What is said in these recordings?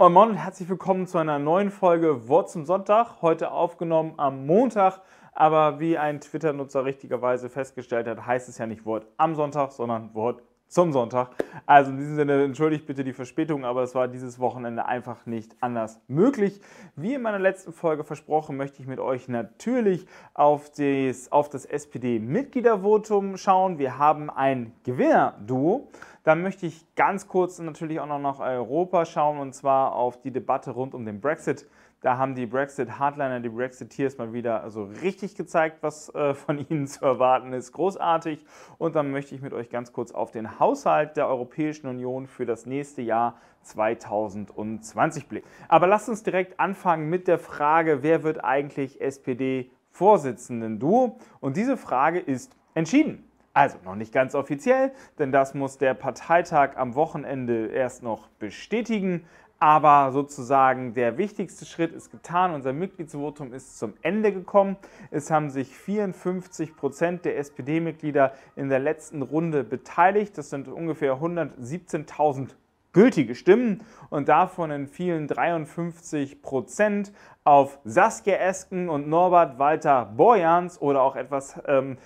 Moin Moin und herzlich willkommen zu einer neuen Folge Wort zum Sonntag. Heute aufgenommen am Montag, aber wie ein Twitter-Nutzer richtigerweise festgestellt hat, heißt es ja nicht Wort am Sonntag, sondern Wort zum Sonntag. Also in diesem Sinne entschuldigt bitte die Verspätung, aber es war dieses Wochenende einfach nicht anders möglich. Wie in meiner letzten Folge versprochen, möchte ich mit euch natürlich auf das, auf das SPD-Mitgliedervotum schauen. Wir haben ein Gewinnerduo. Dann möchte ich ganz kurz natürlich auch noch nach Europa schauen und zwar auf die Debatte rund um den Brexit da haben die Brexit-Hardliner, die Brexiteers mal wieder so richtig gezeigt, was äh, von ihnen zu erwarten ist. Großartig. Und dann möchte ich mit euch ganz kurz auf den Haushalt der Europäischen Union für das nächste Jahr 2020 blicken. Aber lasst uns direkt anfangen mit der Frage, wer wird eigentlich SPD-Vorsitzenden-Duo? Und diese Frage ist entschieden. Also noch nicht ganz offiziell, denn das muss der Parteitag am Wochenende erst noch bestätigen. Aber sozusagen der wichtigste Schritt ist getan. Unser Mitgliedsvotum ist zum Ende gekommen. Es haben sich 54 Prozent der SPD-Mitglieder in der letzten Runde beteiligt. Das sind ungefähr 117.000 gültige Stimmen und davon entfielen 53 Prozent auf Saskia Esken und Norbert Walter Borjans oder auch etwas ähm,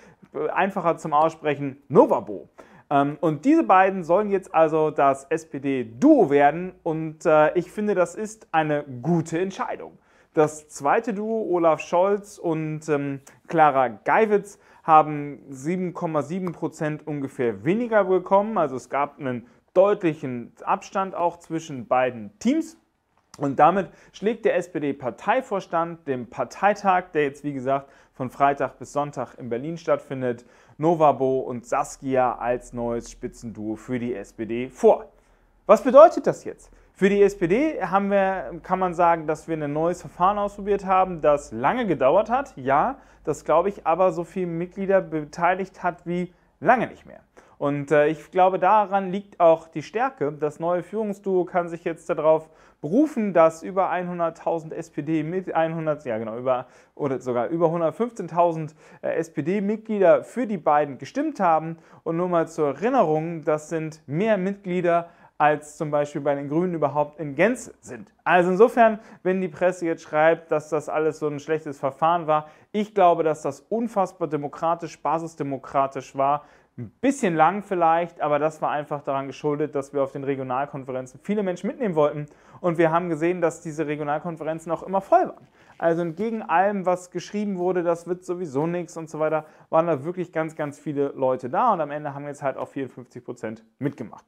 einfacher zum Aussprechen Novabo. Ähm, und diese beiden sollen jetzt also das SPD-Duo werden und äh, ich finde, das ist eine gute Entscheidung. Das zweite Duo, Olaf Scholz und ähm, Clara Geiwitz, haben 7,7 ungefähr weniger bekommen. Also es gab einen deutlichen Abstand auch zwischen beiden Teams. Und damit schlägt der SPD-Parteivorstand dem Parteitag, der jetzt wie gesagt von Freitag bis Sonntag in Berlin stattfindet, Novabo und Saskia als neues Spitzenduo für die SPD vor. Was bedeutet das jetzt? Für die SPD haben wir, kann man sagen, dass wir ein neues Verfahren ausprobiert haben, das lange gedauert hat. Ja, das glaube ich, aber so viele Mitglieder beteiligt hat wie lange nicht mehr. Und äh, ich glaube, daran liegt auch die Stärke. Das neue Führungsduo kann sich jetzt darauf berufen, dass über 100.000 SPD mit 100, ja genau, über oder sogar über 115.000 äh, SPD-Mitglieder für die beiden gestimmt haben. Und nur mal zur Erinnerung, das sind mehr Mitglieder als zum Beispiel bei den Grünen überhaupt in Gänze sind. Also insofern, wenn die Presse jetzt schreibt, dass das alles so ein schlechtes Verfahren war, ich glaube, dass das unfassbar demokratisch, basisdemokratisch war. Ein bisschen lang vielleicht, aber das war einfach daran geschuldet, dass wir auf den Regionalkonferenzen viele Menschen mitnehmen wollten. Und wir haben gesehen, dass diese Regionalkonferenzen auch immer voll waren. Also entgegen allem, was geschrieben wurde, das wird sowieso nichts und so weiter, waren da wirklich ganz, ganz viele Leute da. Und am Ende haben jetzt halt auch 54 Prozent mitgemacht.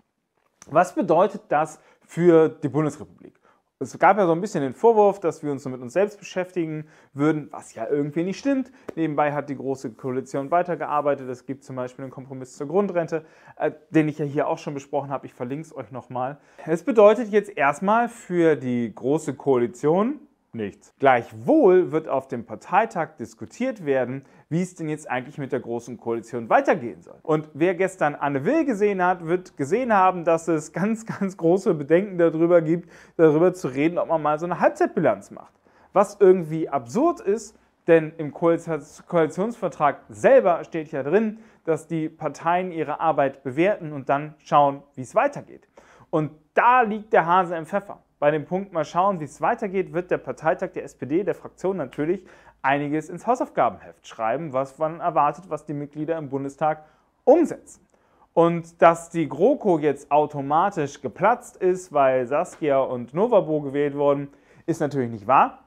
Was bedeutet das für die Bundesrepublik? es gab ja so ein bisschen den Vorwurf, dass wir uns nur mit uns selbst beschäftigen würden, was ja irgendwie nicht stimmt. Nebenbei hat die Große Koalition weitergearbeitet. Es gibt zum Beispiel einen Kompromiss zur Grundrente, äh, den ich ja hier auch schon besprochen habe. Ich verlinke es euch nochmal. Es bedeutet jetzt erstmal für die Große Koalition, nichts. Gleichwohl wird auf dem Parteitag diskutiert werden, wie es denn jetzt eigentlich mit der Großen Koalition weitergehen soll. Und wer gestern Anne Will gesehen hat, wird gesehen haben, dass es ganz, ganz große Bedenken darüber gibt, darüber zu reden, ob man mal so eine Halbzeitbilanz macht. Was irgendwie absurd ist, denn im Koalitionsvertrag selber steht ja drin, dass die Parteien ihre Arbeit bewerten und dann schauen, wie es weitergeht. Und da liegt der Hase im Pfeffer bei dem Punkt mal schauen, wie es weitergeht, wird der Parteitag der SPD, der Fraktion natürlich, einiges ins Hausaufgabenheft schreiben, was man erwartet, was die Mitglieder im Bundestag umsetzen. Und dass die GroKo jetzt automatisch geplatzt ist, weil Saskia und Novabo gewählt wurden, ist natürlich nicht wahr.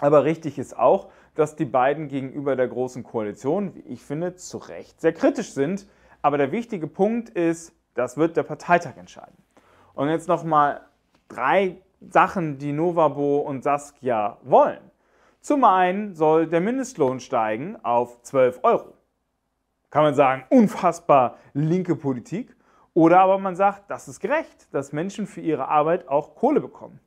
Aber richtig ist auch, dass die beiden gegenüber der Großen Koalition, wie ich finde, zu Recht sehr kritisch sind. Aber der wichtige Punkt ist, das wird der Parteitag entscheiden. Und jetzt nochmal drei Sachen, die Novabo und Saskia wollen. Zum einen soll der Mindestlohn steigen auf 12 Euro. Kann man sagen, unfassbar linke Politik. Oder aber man sagt, das ist gerecht, dass Menschen für ihre Arbeit auch Kohle bekommen.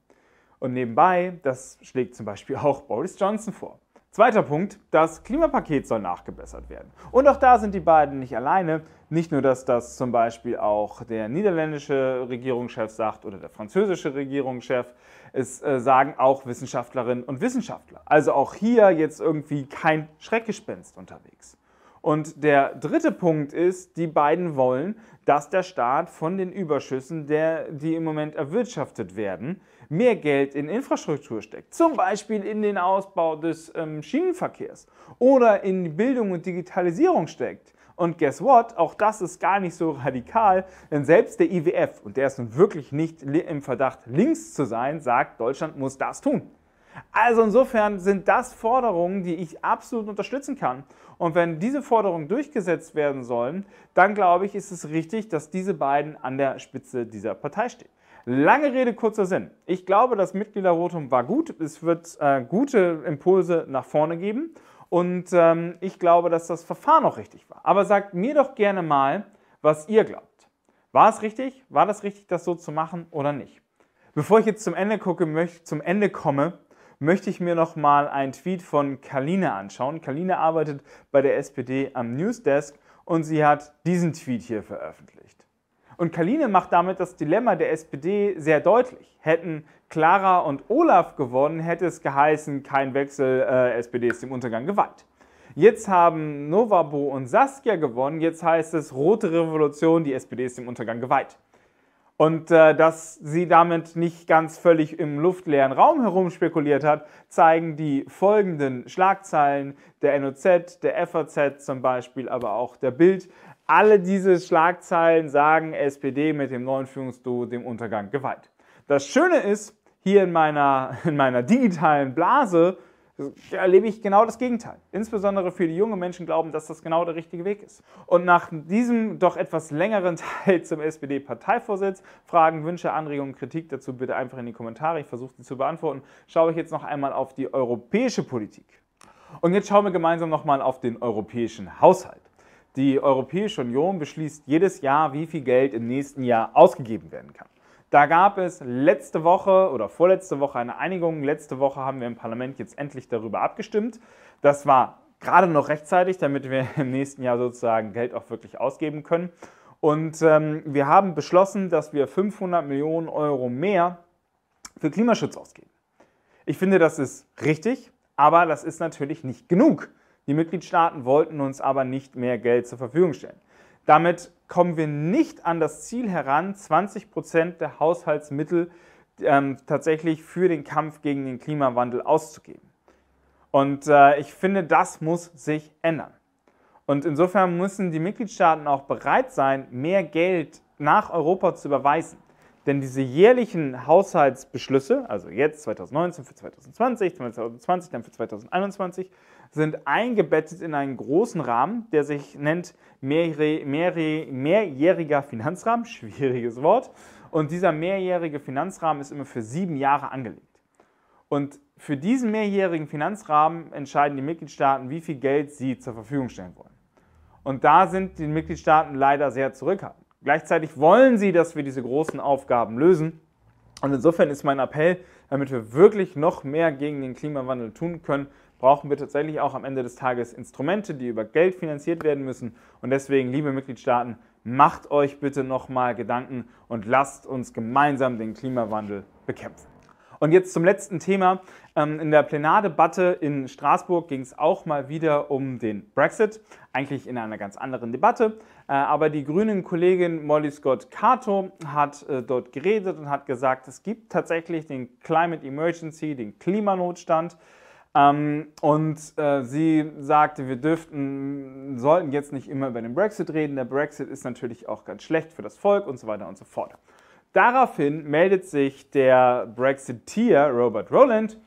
Und nebenbei, das schlägt zum Beispiel auch Boris Johnson vor. Zweiter Punkt, das Klimapaket soll nachgebessert werden. Und auch da sind die beiden nicht alleine. Nicht nur, dass das zum Beispiel auch der niederländische Regierungschef sagt oder der französische Regierungschef, es äh, sagen auch Wissenschaftlerinnen und Wissenschaftler. Also auch hier jetzt irgendwie kein Schreckgespenst unterwegs. Und der dritte Punkt ist, die beiden wollen, dass der Staat von den Überschüssen, der, die im Moment erwirtschaftet werden, mehr Geld in Infrastruktur steckt. Zum Beispiel in den Ausbau des ähm, Schienenverkehrs oder in Bildung und Digitalisierung steckt. Und guess what? Auch das ist gar nicht so radikal, denn selbst der IWF, und der ist nun wirklich nicht im Verdacht, links zu sein, sagt, Deutschland muss das tun. Also insofern sind das Forderungen, die ich absolut unterstützen kann. Und wenn diese Forderungen durchgesetzt werden sollen, dann glaube ich, ist es richtig, dass diese beiden an der Spitze dieser Partei stehen. Lange Rede, kurzer Sinn. Ich glaube, das Mitgliedervotum war gut. Es wird äh, gute Impulse nach vorne geben. Und ähm, ich glaube, dass das Verfahren auch richtig war. Aber sagt mir doch gerne mal, was ihr glaubt. War es richtig? War das richtig, das so zu machen oder nicht? Bevor ich jetzt zum Ende gucke, möchte, zum Ende komme, möchte ich mir nochmal einen Tweet von Kaline anschauen. Kaline arbeitet bei der SPD am Newsdesk und sie hat diesen Tweet hier veröffentlicht. Und Kaline macht damit das Dilemma der SPD sehr deutlich. Hätten Clara und Olaf gewonnen, hätte es geheißen, kein Wechsel, äh, SPD ist dem Untergang geweiht. Jetzt haben Novabo und Saskia gewonnen, jetzt heißt es rote Revolution, die SPD ist dem Untergang geweiht. Und äh, dass sie damit nicht ganz völlig im luftleeren Raum herum spekuliert hat, zeigen die folgenden Schlagzeilen der NOZ, der FAZ zum Beispiel, aber auch der Bild. Alle diese Schlagzeilen sagen SPD mit dem neuen Führungsduo dem Untergang geweiht. Das Schöne ist, hier in meiner, in meiner digitalen Blase erlebe ich genau das Gegenteil. Insbesondere für die jungen Menschen glauben, dass das genau der richtige Weg ist. Und nach diesem doch etwas längeren Teil zum SPD-Parteivorsitz, Fragen, Wünsche, Anregungen, Kritik dazu bitte einfach in die Kommentare. Ich versuche sie zu beantworten. Schaue ich jetzt noch einmal auf die europäische Politik. Und jetzt schauen wir gemeinsam nochmal auf den europäischen Haushalt. Die Europäische Union beschließt jedes Jahr, wie viel Geld im nächsten Jahr ausgegeben werden kann. Da gab es letzte Woche oder vorletzte Woche eine Einigung. Letzte Woche haben wir im Parlament jetzt endlich darüber abgestimmt. Das war gerade noch rechtzeitig, damit wir im nächsten Jahr sozusagen Geld auch wirklich ausgeben können. Und ähm, wir haben beschlossen, dass wir 500 Millionen Euro mehr für Klimaschutz ausgeben. Ich finde, das ist richtig, aber das ist natürlich nicht genug. Die Mitgliedstaaten wollten uns aber nicht mehr Geld zur Verfügung stellen. Damit kommen wir nicht an das Ziel heran, 20 Prozent der Haushaltsmittel ähm, tatsächlich für den Kampf gegen den Klimawandel auszugeben. Und äh, ich finde, das muss sich ändern. Und insofern müssen die Mitgliedstaaten auch bereit sein, mehr Geld nach Europa zu überweisen. Denn diese jährlichen Haushaltsbeschlüsse, also jetzt 2019 für 2020, 2020 dann für 2021, sind eingebettet in einen großen Rahmen, der sich nennt mehrjähriger mehr, Finanzrahmen, schwieriges Wort. Und dieser mehrjährige Finanzrahmen ist immer für sieben Jahre angelegt. Und für diesen mehrjährigen Finanzrahmen entscheiden die Mitgliedstaaten, wie viel Geld sie zur Verfügung stellen wollen. Und da sind die Mitgliedstaaten leider sehr zurückhaltend. Gleichzeitig wollen sie, dass wir diese großen Aufgaben lösen. Und insofern ist mein Appell, damit wir wirklich noch mehr gegen den Klimawandel tun können, brauchen wir tatsächlich auch am Ende des Tages Instrumente, die über Geld finanziert werden müssen. Und deswegen, liebe Mitgliedstaaten, macht euch bitte nochmal Gedanken und lasst uns gemeinsam den Klimawandel bekämpfen. Und jetzt zum letzten Thema. Ähm, in der Plenardebatte in Straßburg ging es auch mal wieder um den Brexit, eigentlich in einer ganz anderen Debatte. Äh, aber die grünen Kollegin Molly Scott Cato hat äh, dort geredet und hat gesagt, es gibt tatsächlich den Climate Emergency, den Klimanotstand. Ähm, und äh, sie sagte, wir dürften, sollten jetzt nicht immer über den Brexit reden. Der Brexit ist natürlich auch ganz schlecht für das Volk und so weiter und so fort. Daraufhin meldet sich der Brexiteer Robert Rowland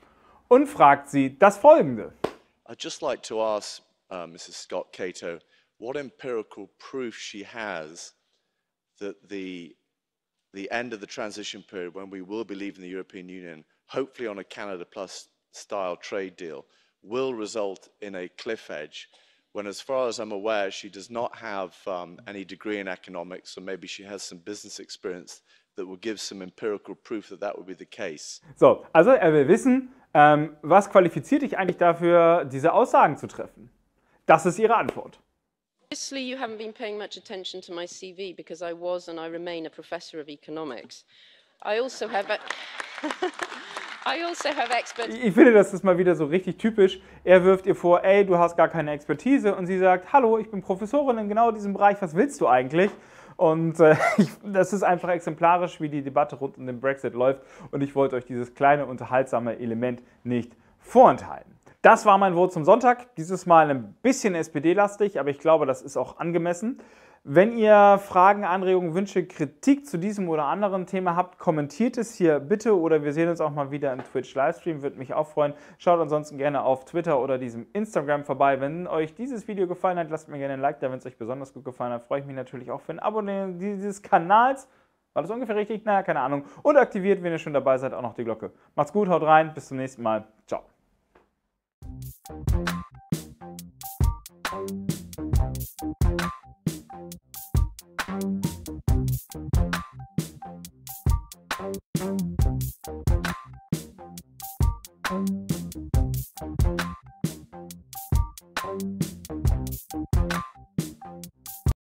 und fragt sie das folgende. I'd just like to ask uh, Mrs. Scott Cato what empirical proof she has that the, the end of the transition period when we will be leaving the European Union, hopefully on a Canada Plus style trade deal will result in a cliff edge when, as far as I'm aware, she does not have um, any degree in economics, so maybe she has some business experience that will give some empirical proof that that would be the case. So, also er will wissen, ähm, was qualifiziert dich eigentlich dafür, diese Aussagen zu treffen? Das ist ihre Antwort. Obviously, you haven't been paying much attention to my CV because I was and I remain a professor of economics. I also have. A Also ich finde, das ist mal wieder so richtig typisch. Er wirft ihr vor, ey, du hast gar keine Expertise. Und sie sagt, hallo, ich bin Professorin in genau diesem Bereich, was willst du eigentlich? Und äh, das ist einfach exemplarisch, wie die Debatte rund um den Brexit läuft. Und ich wollte euch dieses kleine, unterhaltsame Element nicht vorenthalten. Das war mein Wort zum Sonntag. Dieses Mal ein bisschen SPD-lastig, aber ich glaube, das ist auch angemessen. Wenn ihr Fragen, Anregungen, Wünsche, Kritik zu diesem oder anderen Thema habt, kommentiert es hier bitte oder wir sehen uns auch mal wieder im Twitch-Livestream, würde mich auch freuen. Schaut ansonsten gerne auf Twitter oder diesem Instagram vorbei. Wenn euch dieses Video gefallen hat, lasst mir gerne ein Like da. Wenn es euch besonders gut gefallen hat, freue ich mich natürlich auch für ein Abonnieren dieses Kanals. War das ungefähr richtig? Naja, keine Ahnung. Und aktiviert, wenn ihr schon dabei seid, auch noch die Glocke. Macht's gut, haut rein, bis zum nächsten Mal. Ciao.